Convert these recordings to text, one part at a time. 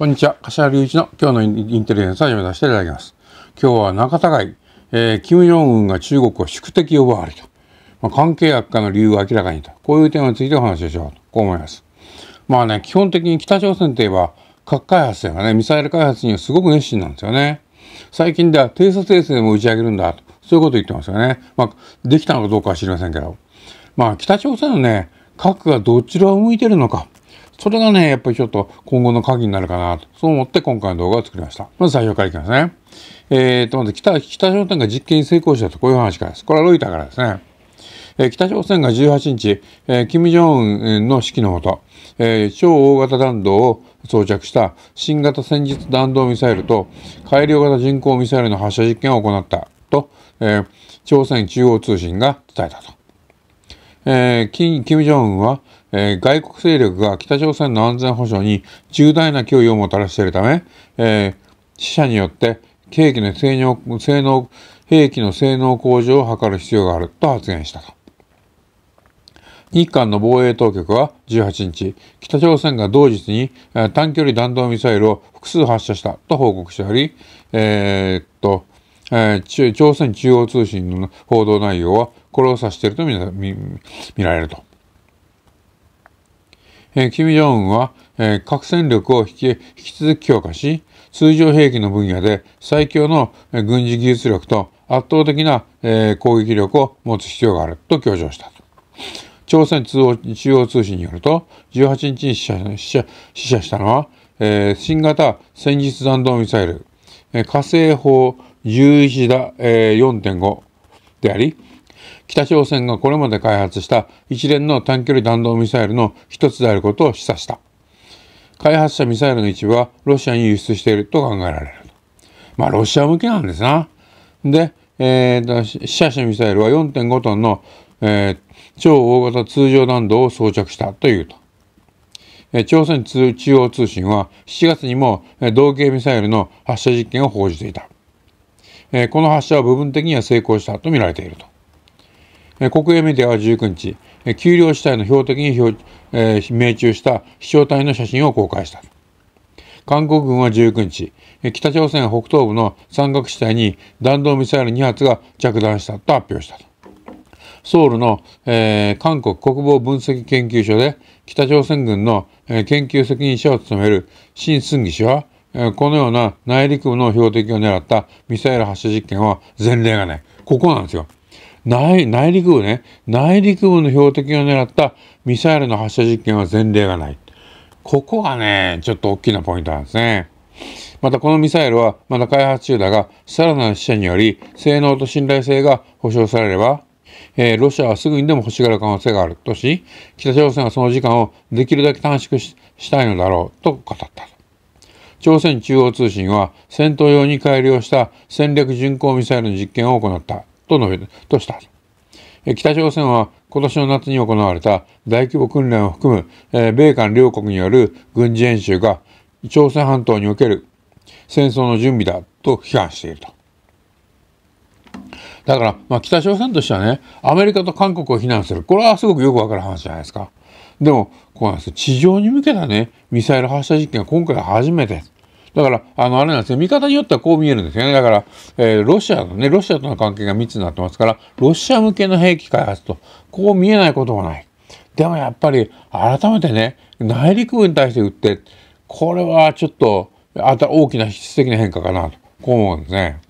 こんにちは。柏隆一の今日のインテリジェンスを読み出していただきます。今日は仲高い、えー、金正恩が中国を宿敵呼ばわりと、まあ、関係悪化の理由を明らかにと。こういう点についてお話をしようと。こう思います。まあね、基本的に北朝鮮といえば、核開発やね、ミサイル開発にはすごく熱心なんですよね。最近では偵察衛星も打ち上げるんだと。そういうこと言ってますよね。まあ、できたのかどうかは知りませんけど。まあ、北朝鮮のね、核がどちらを向いてるのか。それがね、やっぱりちょっと今後の鍵になるかなと、そう思って今回の動画を作りました。まず最初からいきますね。えー、と、まず北、北朝鮮が実験に成功したと、こういう話からです。これはロイターからですね。え北朝鮮が18日、えー、金正恩の指揮のもと、えー、超大型弾道を装着した新型戦術弾道ミサイルと改良型巡航ミサイルの発射実験を行ったと、えー、朝鮮中央通信が伝えたと。えー、金、金正恩は、えー、外国勢力が北朝鮮の安全保障に重大な脅威をもたらしているため、えー、死者によって兵器の性能、性能、兵器の性能向上を図る必要があると発言したと。日韓の防衛当局は18日、北朝鮮が同日に短距離弾道ミサイルを複数発射したと報告しており、えー、っと、えー、朝鮮中央通信の報道内容はこれを指しているとみられると。え金正恩は、え核戦力を引き引き続き強化し、通常兵器の分野で最強の軍事技術力と圧倒的な、え攻撃力を持つ必要があると強調したと。朝鮮中央通信によると、18日に死者死者死者したのは、え新型戦術弾道ミサイル、え火星砲11だ、え4.5であり、北朝鮮がこれまで開発した一連の短距離弾道ミサイルの一つであることを示唆した。開発したミサイルの一部はロシアに輸出していると考えられる。まあ、ロシア向けなんですな。で、えー、死者者ミサイルは4.5トンの、えー、超大型通常弾道を装着したというと。え朝鮮中央通信は7月にも、え同型ミサイルの発射実験を報じていた。えこの発射は部分的には成功したとみられていると。国営メディアは19日、丘陵地帯の標的に命中した飛翔体の写真を公開した。韓国軍は19日、北朝鮮北東部の山岳地帯に弾道ミサイル2発が着弾したと発表したソウルの、えー、韓国国防分析研究所で北朝鮮軍の、えー、研究責任者を務めるシン・スンギ氏は、えー、このような内陸部の標的を狙ったミサイル発射実験は前例がない。ここなんですよ。内陸部ね、内陸部の標的を狙ったミサイルの発射実験は前例がない。ここがね、ちょっと大きなポイントなんですね。またこのミサイルはまだ開発中だが、さらなる死者により、性能と信頼性が保証されれば、えー、ロシアはすぐにでも欲しがる可能性があるとし、北朝鮮はその時間をできるだけ短縮したいのだろうと語った。朝鮮中央通信は戦闘用に改良した戦略巡航ミサイルの実験を行った。と述べとした。北朝鮮は今年の夏に行われた大規模訓練を含む、え米韓両国による軍事演習が朝鮮半島における戦争の準備だと批判していると。だから、まあ、北朝鮮としてはね、アメリカと韓国を非難する。これはすごくよくわかる話じゃないですか。でも、こうなんです地上に向けたね、ミサイル発射実験が今回初めて。だから、あの、あれなんですよ。見方によってはこう見えるんですよね。だから、えー、ロシアのね、ロシアとの関係が密になってますから、ロシア向けの兵器開発と、こう見えないこともない。でもやっぱり、改めてね、内陸部に対して撃って、これはちょっと、あた大きな質的な変化かなと、こう思うんですね。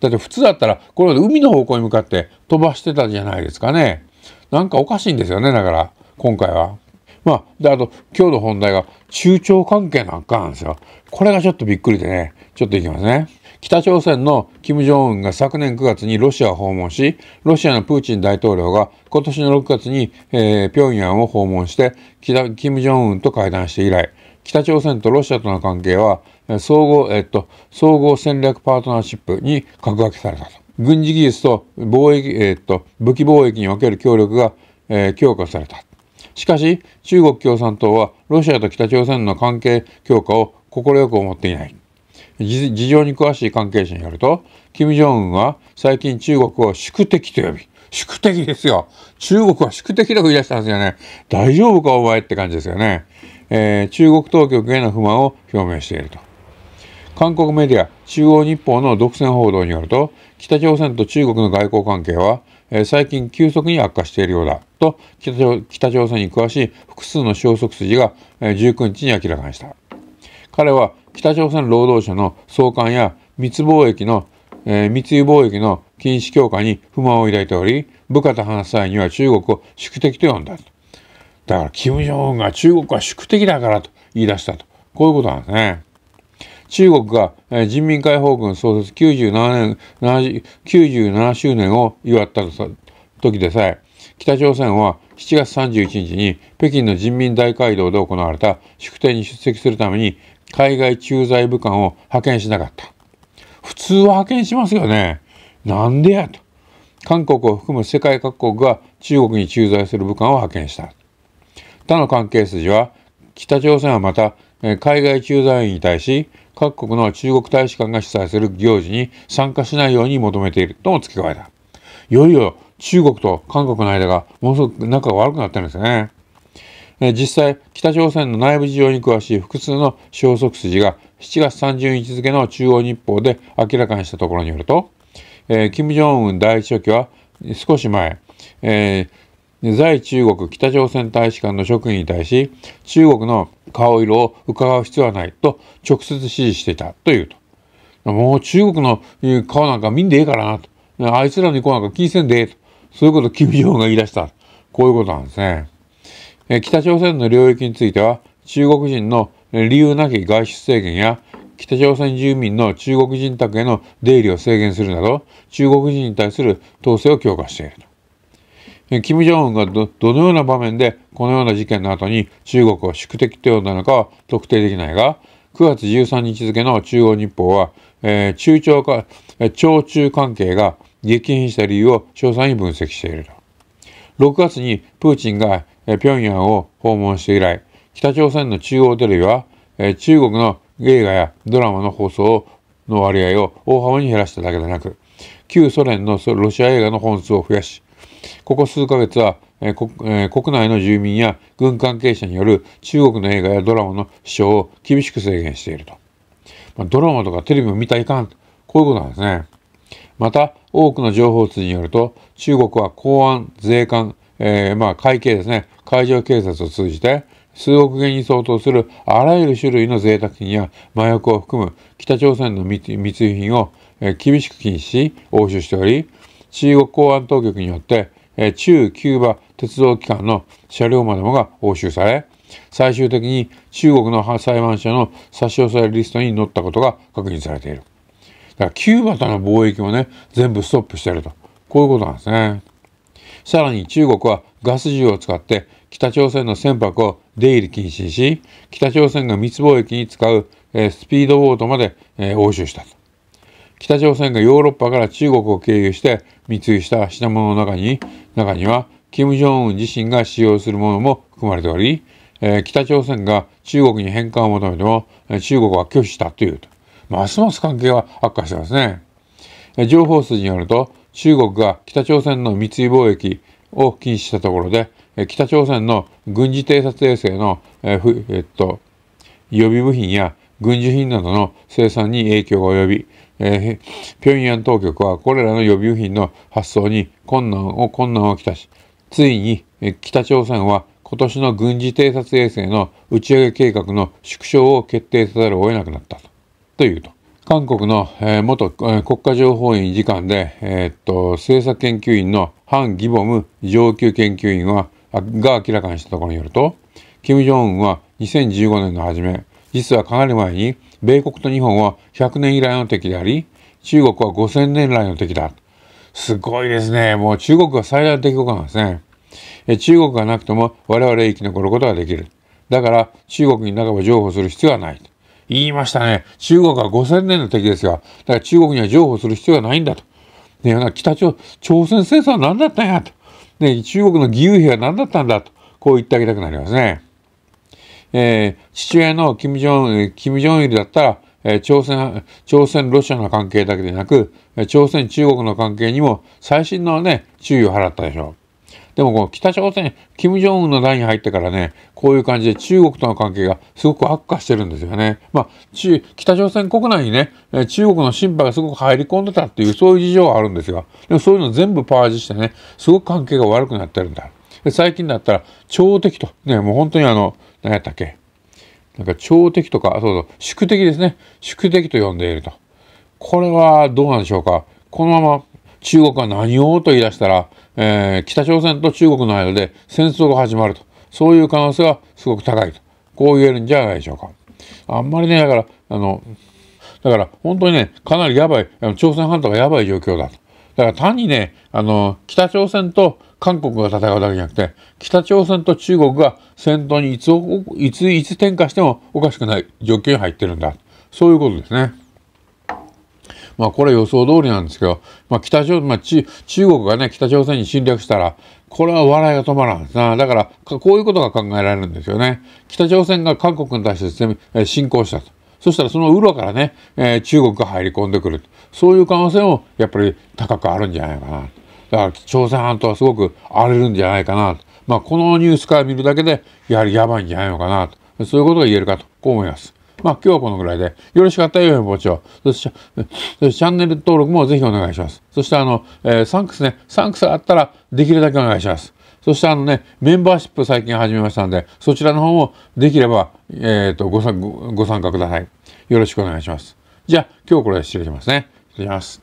だって普通だったら、これ海の方向に向かって飛ばしてたじゃないですかね。なんかおかしいんですよね、だから、今回は。まあ、で、あと、今日の本題が中朝関係なんかなんですよ。これがちょっとびっくりでね、ちょっといきますね。北朝鮮の金正恩が昨年9月にロシアを訪問し、ロシアのプーチン大統領が今年の6月に、えー、平壌を訪問して、金正恩と会談して以来、北朝鮮とロシアとの関係は、総合、えっと、総合戦略パートナーシップに格上げされたと。軍事技術と貿易、えっと、武器貿易における協力が、えー、強化された。しかし、中国共産党はロシアと北朝鮮の関係強化を快く思っていない。事情に詳しい関係者によると、金正恩は最近中国を宿敵と呼び、宿敵ですよ。中国は宿敵だと言い出したんですよね。大丈夫かお前って感じですよね。えー、中国当局への不満を表明していると。韓国メディア中央日報の独占報道によると、北朝鮮と中国の外交関係はえ最近急速に悪化しているようだと北朝鮮に詳しい複数の消息筋が、え19日に明らかにした。彼は北朝鮮労働者の送還や密貿易の、えー、密輸貿易の禁止強化に不満を抱いており、部下と話す際には中国を宿敵と呼んだと。だから、金正恩が中国は宿敵だからと言い出したと。こういうことなんですね。中国が人民解放軍創設97年、97周年を祝った時でさえ、北朝鮮は7月31日に北京の人民大会堂で行われた祝典に出席するために海外駐在武官を派遣しなかった。普通は派遣しますよね。なんでやと。韓国を含む世界各国が中国に駐在する武官を派遣した。他の関係筋は、北朝鮮はまた海外駐在員に対し、各国の中国大使館が主催する行事に参加しないように求めているとも付け加えた。いよいよ中国と韓国の間がものすごく仲が悪くなってるんですね。実際、北朝鮮の内部事情に詳しい複数の消息筋が7月30日付の中央日報で明らかにしたところによると、えー、金正恩第一書記は少し前、えー在中国北朝鮮大使館の職員に対し中国の顔色を伺う必要はないと直接指示していたというと。もう中国の顔なんか見んでええからなと。あいつらの意向なんか気にせんでええと。そういうことを金正恩が言い出した。こういうことなんですね。え北朝鮮の領域については、中国人の理由なき外出制限や、北朝鮮住民の中国人宅への出入りを制限するなど、中国人に対する統制を強化していると。金正恩ウンがどどのような場面でこのような事件の後に中国を宿敵と呼んだのかは特定できないが、9月13日付の中央日報は、えー、中朝か、朝中関係が激変した理由を詳細に分析していると。6月にプーチンが平壌を訪問して以来、北朝鮮の中央テレビは、え中国の映画やドラマの放送の割合を大幅に減らしただけでなく、旧ソ連のロシア映画の本数を増やし、ここ数ヶ月は、え国内の住民や軍関係者による中国の映画やドラマの視聴を厳しく制限していると。まドラマとかテレビを見たいかん。こういうことなんですね。また、多くの情報通によると、中国は公安、税関、えー、まあ会計ですね、海上警察を通じて、数億元に相当するあらゆる種類の贅沢品や麻薬を含む北朝鮮の密輸品を厳しく禁止し、押収しており、中国公安当局によって、え中キューバ鉄道機関の車両までもが押収され、最終的に中国の裁判所の差し押さえリストに載ったことが確認されている。だからキューバとの貿易もね、全部ストップしてると。こういうことなんですね。さらに中国はガス銃を使って北朝鮮の船舶を出入り禁止し、北朝鮮が密貿易に使う、えスピードボートまで、え押収したと。北朝鮮がヨーロッパから中国を経由して密輸した品物の中に、中には、金正恩自身が使用するものも含まれており、えー、北朝鮮が中国に返還を求めても、中国は拒否したというと。ますます関係は悪化してますね。情報筋によると、中国が北朝鮮の密輸貿易を禁止したところで、北朝鮮の軍事偵察衛星の、ええっと、予備部品や軍需品などの生産に影響が及び、えー、平壌当局はこれらの予備部品の発送に困難を困難をきたし、ついに、え北朝鮮は今年の軍事偵察衛星の打ち上げ計画の縮小を決定せざるを得なくなったとというと。韓国の、えー、元、えー、国家情報院次官で、えー、っと、政策研究員のハン・ギボム上級研究員は、が明らかにしたところによると、金正恩は2015年の初め、実はかなり前に米国と日本は100年以来の敵であり、中国は5000年来の敵だ。すごいですね。もう中国が最大の敵国なんですね。中国がなくても我々生き残ることができる。だから中国に半ば譲歩する必要はない。言いましたね。中国は5000年の敵ですが、だから中国には譲歩する必要はないんだと。ね、北朝朝鮮戦争は何だったんやと。ね、中国の義勇兵は何だったんだと。こう言ってあげたくなりますね。えー、父親の金正恩、金正恩だったら、えー、朝鮮、朝鮮ロシアの関係だけでなく、朝鮮中国の関係にも最新のね、注意を払ったでしょう。でもこの北朝鮮、金正恩の代に入ってからね、こういう感じで中国との関係がすごく悪化してるんですよね。まあ、中、北朝鮮国内にね、中国の心配がすごく入り込んでたっていう、そういう事情はあるんですが、でもそういうの全部パワージしてね、すごく関係が悪くなってるんだ。最近だったら、朝敵と、ね、もう本当にあの、何やったっけなんか、朝敵とか、そうそう、宿敵ですね。宿敵と呼んでいると。これはどうなんでしょうか。このまま中国は何をと言い出したら、えー、北朝鮮と中国の間で戦争が始まると。そういう可能性はすごく高いと。こう言えるんじゃないでしょうか。あんまりね、だから、あの、だから本当にね、かなりやばい、朝鮮半島がやばい状況だと。だから単にね、あの、北朝鮮と韓国が戦うだけじゃなくて、北朝鮮と中国が戦闘にいついついつ転嫁してもおかしくない状況に入ってるんだ。そういうことですね。まあ、これ予想通りなんですけど、まあ、北朝、鮮、まあ、中国がね、北朝鮮に侵略したら、これは笑いが止まらんな。だから、こういうことが考えられるんですよね。北朝鮮が韓国に対して侵攻したと。そしたらその裏からね、えー、中国が入り込んでくる。そういう可能性もやっぱり高くあるんじゃないかな。だから朝鮮半島はすごく荒れるんじゃないかなと。まあ、このニュースから見るだけで、やはりやばいんじゃないのかなと。そういうことが言えるかと、こう思います。まあ、今日はこのぐらいで、よろしかったらよ、ぼちを。そして、そしてチャンネル登録もぜひお願いします。そして、あの、えー、サンクスね、サンクスあったら、できるだけお願いします。そしてあのね、メンバーシップ最近始めましたんで、そちらの方もできれば、えっ、ー、とごご参加ください。よろしくお願いします。じゃあ、今日これで失礼しますね。失礼します。